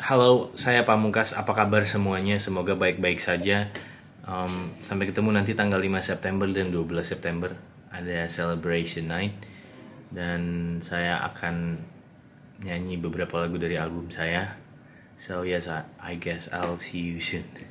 Halo, saya Pamungkas. Apa kabar semuanya? Semoga baik-baik saja. Um, sampai ketemu nanti tanggal 5 September dan 12 September ada celebration night dan saya akan nyanyi beberapa lagu dari album saya. So yes, I, I guess I'll see you soon.